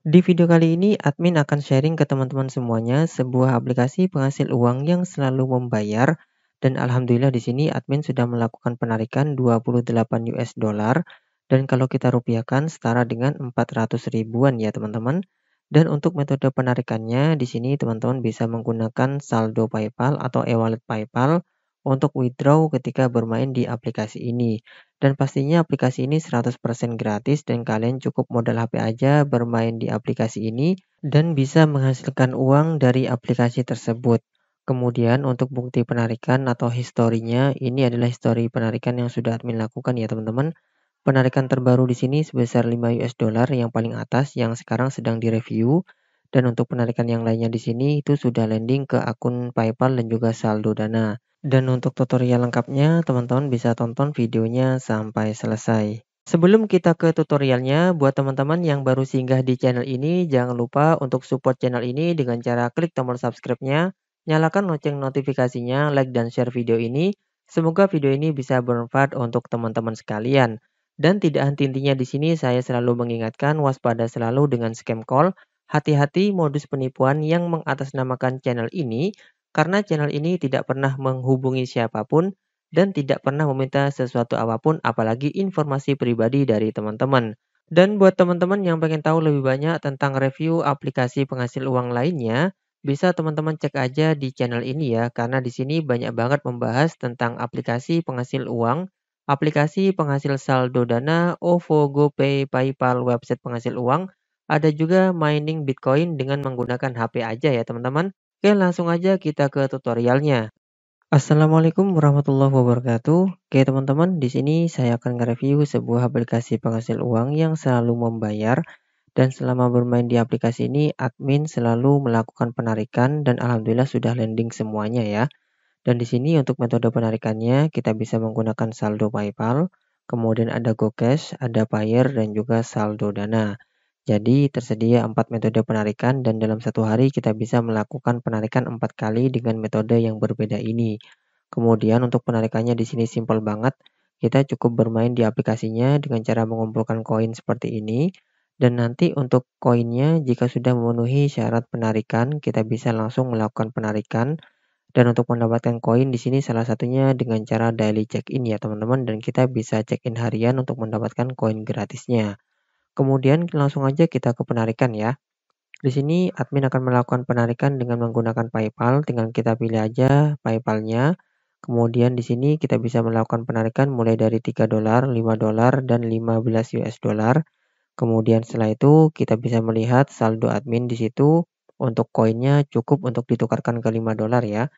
Di video kali ini, admin akan sharing ke teman-teman semuanya sebuah aplikasi penghasil uang yang selalu membayar dan alhamdulillah di sini admin sudah melakukan penarikan 28 US dollar dan kalau kita rupiahkan setara dengan 400 ribuan ya teman-teman. Dan untuk metode penarikannya di sini teman-teman bisa menggunakan saldo PayPal atau e-wallet PayPal untuk withdraw ketika bermain di aplikasi ini. Dan pastinya aplikasi ini 100% gratis dan kalian cukup modal HP aja bermain di aplikasi ini dan bisa menghasilkan uang dari aplikasi tersebut. Kemudian untuk bukti penarikan atau historinya, ini adalah histori penarikan yang sudah admin lakukan ya teman-teman. Penarikan terbaru di sini sebesar 5 US dollar yang paling atas yang sekarang sedang direview. Dan untuk penarikan yang lainnya di sini itu sudah landing ke akun PayPal dan juga saldo Dana. Dan untuk tutorial lengkapnya, teman-teman bisa tonton videonya sampai selesai. Sebelum kita ke tutorialnya, buat teman-teman yang baru singgah di channel ini, jangan lupa untuk support channel ini dengan cara klik tombol subscribe-nya, nyalakan lonceng notifikasinya, like dan share video ini. Semoga video ini bisa bermanfaat untuk teman-teman sekalian. Dan tidak henti-hentinya di sini saya selalu mengingatkan waspada selalu dengan scam call, hati-hati modus penipuan yang mengatasnamakan channel ini karena channel ini tidak pernah menghubungi siapapun dan tidak pernah meminta sesuatu apapun apalagi informasi pribadi dari teman-teman. Dan buat teman-teman yang pengen tahu lebih banyak tentang review aplikasi penghasil uang lainnya, bisa teman-teman cek aja di channel ini ya, karena di sini banyak banget membahas tentang aplikasi penghasil uang, aplikasi penghasil saldo dana, OVO, GoPay, PayPal, website penghasil uang, ada juga mining Bitcoin dengan menggunakan HP aja ya teman-teman. Oke, langsung aja kita ke tutorialnya. Assalamualaikum warahmatullahi wabarakatuh. Oke teman-teman, di sini saya akan nge-review sebuah aplikasi penghasil uang yang selalu membayar dan selama bermain di aplikasi ini admin selalu melakukan penarikan dan alhamdulillah sudah landing semuanya ya. Dan di sini untuk metode penarikannya kita bisa menggunakan saldo PayPal, kemudian ada GoCash, ada Payeer dan juga saldo Dana. Jadi tersedia 4 metode penarikan dan dalam satu hari kita bisa melakukan penarikan 4 kali dengan metode yang berbeda ini. Kemudian untuk penarikannya di sini simpel banget, kita cukup bermain di aplikasinya dengan cara mengumpulkan koin seperti ini. Dan nanti untuk koinnya jika sudah memenuhi syarat penarikan, kita bisa langsung melakukan penarikan. Dan untuk mendapatkan koin di sini salah satunya dengan cara daily check-in ya teman-teman dan kita bisa check-in harian untuk mendapatkan koin gratisnya. Kemudian langsung aja kita ke penarikan ya. Di sini admin akan melakukan penarikan dengan menggunakan PayPal. Tinggal kita pilih aja PayPal-nya. Kemudian di sini kita bisa melakukan penarikan mulai dari 3 dolar, 5 dolar, dan 15 US dollar. Kemudian setelah itu kita bisa melihat saldo admin di situ. Untuk koinnya cukup untuk ditukarkan ke 5 dolar ya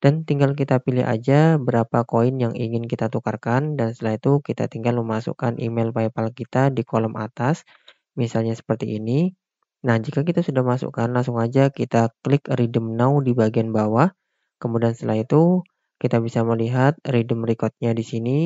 dan tinggal kita pilih aja berapa koin yang ingin kita tukarkan dan setelah itu kita tinggal memasukkan email PayPal kita di kolom atas misalnya seperti ini nah jika kita sudah masukkan langsung aja kita klik redeem now di bagian bawah kemudian setelah itu kita bisa melihat redeem recordnya di sini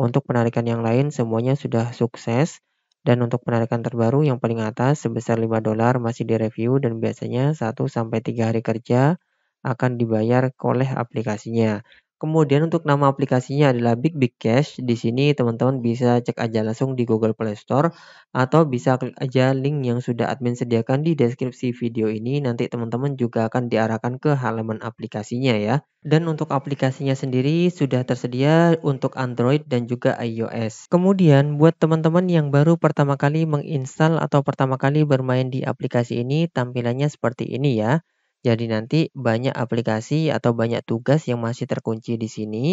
untuk penarikan yang lain semuanya sudah sukses dan untuk penarikan terbaru yang paling atas sebesar 5 dolar masih direview dan biasanya 1 sampai 3 hari kerja akan dibayar oleh aplikasinya. Kemudian untuk nama aplikasinya adalah Big Big Cash. Di sini teman-teman bisa cek aja langsung di Google Play Store atau bisa klik aja link yang sudah admin sediakan di deskripsi video ini. Nanti teman-teman juga akan diarahkan ke halaman aplikasinya ya. Dan untuk aplikasinya sendiri sudah tersedia untuk Android dan juga iOS. Kemudian buat teman-teman yang baru pertama kali menginstal atau pertama kali bermain di aplikasi ini tampilannya seperti ini ya. Jadi nanti banyak aplikasi atau banyak tugas yang masih terkunci di sini,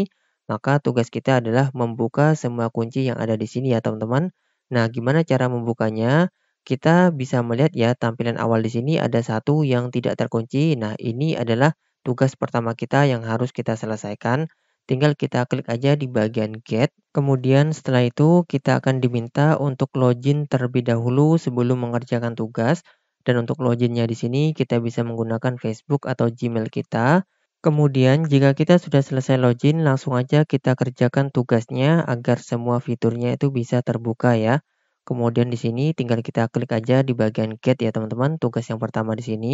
maka tugas kita adalah membuka semua kunci yang ada di sini ya teman-teman. Nah, gimana cara membukanya? Kita bisa melihat ya tampilan awal di sini ada satu yang tidak terkunci. Nah, ini adalah tugas pertama kita yang harus kita selesaikan. Tinggal kita klik aja di bagian get. Kemudian setelah itu kita akan diminta untuk login terlebih dahulu sebelum mengerjakan tugas. Dan untuk loginnya di sini kita bisa menggunakan Facebook atau Gmail kita. Kemudian jika kita sudah selesai login, langsung aja kita kerjakan tugasnya agar semua fiturnya itu bisa terbuka ya. Kemudian di sini tinggal kita klik aja di bagian get ya teman-teman, tugas yang pertama di sini.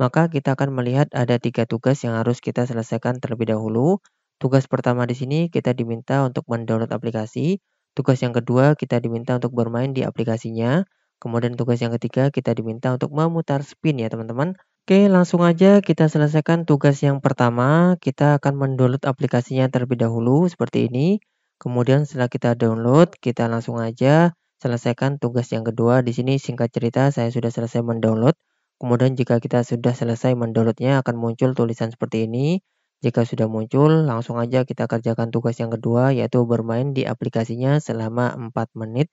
Maka kita akan melihat ada tiga tugas yang harus kita selesaikan terlebih dahulu. Tugas pertama di sini kita diminta untuk mendownload aplikasi. Tugas yang kedua kita diminta untuk bermain di aplikasinya. Kemudian tugas yang ketiga kita diminta untuk memutar spin ya teman-teman. Oke langsung aja kita selesaikan tugas yang pertama. Kita akan mendownload aplikasinya terlebih dahulu seperti ini. Kemudian setelah kita download kita langsung aja selesaikan tugas yang kedua. Di sini singkat cerita saya sudah selesai mendownload. Kemudian jika kita sudah selesai mendownloadnya akan muncul tulisan seperti ini. Jika sudah muncul, langsung aja kita kerjakan tugas yang kedua yaitu bermain di aplikasinya selama 4 menit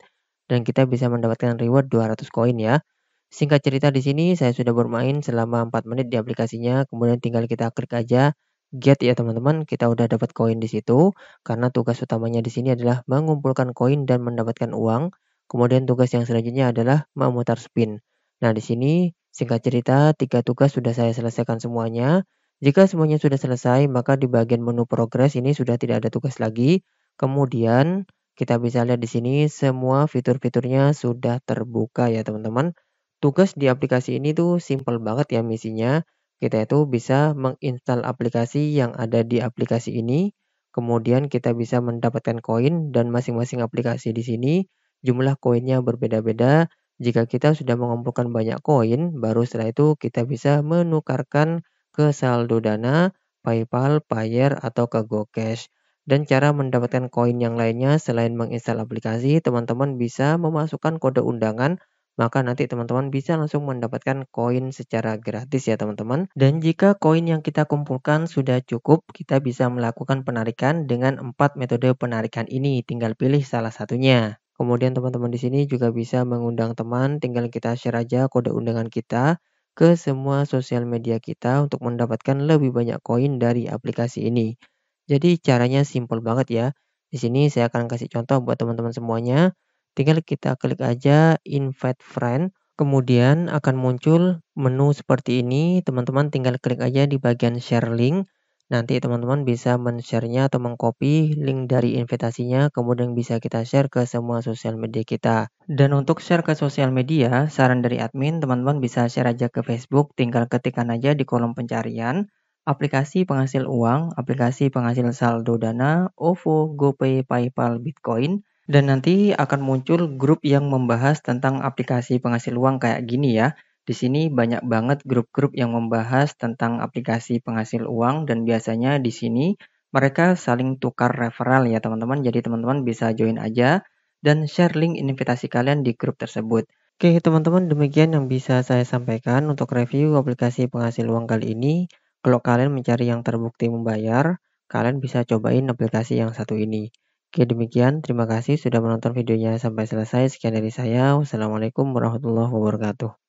dan kita bisa mendapatkan reward 200 koin ya. Singkat cerita di sini saya sudah bermain selama 4 menit di aplikasinya, kemudian tinggal kita klik aja get ya teman-teman, kita udah dapat koin di situ karena tugas utamanya di sini adalah mengumpulkan koin dan mendapatkan uang. Kemudian tugas yang selanjutnya adalah memutar spin. Nah, di sini singkat cerita tiga tugas sudah saya selesaikan semuanya. Jika semuanya sudah selesai, maka di bagian menu progress ini sudah tidak ada tugas lagi. Kemudian kita bisa lihat di sini semua fitur-fiturnya sudah terbuka ya teman-teman. Tugas di aplikasi ini tuh simple banget ya misinya. Kita itu bisa menginstal aplikasi yang ada di aplikasi ini. Kemudian kita bisa mendapatkan koin dan masing-masing aplikasi di sini jumlah koinnya berbeda-beda. Jika kita sudah mengumpulkan banyak koin, baru setelah itu kita bisa menukarkan ke saldo dana, PayPal, Payer, atau ke GoCash. Dan cara mendapatkan koin yang lainnya selain menginstal aplikasi, teman-teman bisa memasukkan kode undangan maka nanti teman-teman bisa langsung mendapatkan koin secara gratis ya teman-teman. Dan jika koin yang kita kumpulkan sudah cukup, kita bisa melakukan penarikan dengan empat metode penarikan ini, tinggal pilih salah satunya. Kemudian teman-teman di sini juga bisa mengundang teman, tinggal kita share aja kode undangan kita ke semua sosial media kita untuk mendapatkan lebih banyak koin dari aplikasi ini. Jadi caranya simpel banget ya. Di sini saya akan kasih contoh buat teman-teman semuanya. Tinggal kita klik aja invite friend. Kemudian akan muncul menu seperti ini. Teman-teman tinggal klik aja di bagian share link. Nanti teman-teman bisa men-share-nya atau mengcopy link dari invitasinya, kemudian bisa kita share ke semua sosial media kita. Dan untuk share ke sosial media, saran dari admin, teman-teman bisa share aja ke Facebook, tinggal ketikkan aja di kolom pencarian aplikasi penghasil uang, aplikasi penghasil saldo dana, OVO, GoPay, PayPal, Bitcoin, dan nanti akan muncul grup yang membahas tentang aplikasi penghasil uang kayak gini ya. Di sini banyak banget grup-grup yang membahas tentang aplikasi penghasil uang dan biasanya di sini mereka saling tukar referral ya teman-teman. Jadi teman-teman bisa join aja dan share link invitasi kalian di grup tersebut. Oke teman-teman demikian yang bisa saya sampaikan untuk review aplikasi penghasil uang kali ini. Kalau kalian mencari yang terbukti membayar, kalian bisa cobain aplikasi yang satu ini. Oke, demikian. Terima kasih sudah menonton videonya sampai selesai. Sekian dari saya. Wassalamualaikum warahmatullahi wabarakatuh.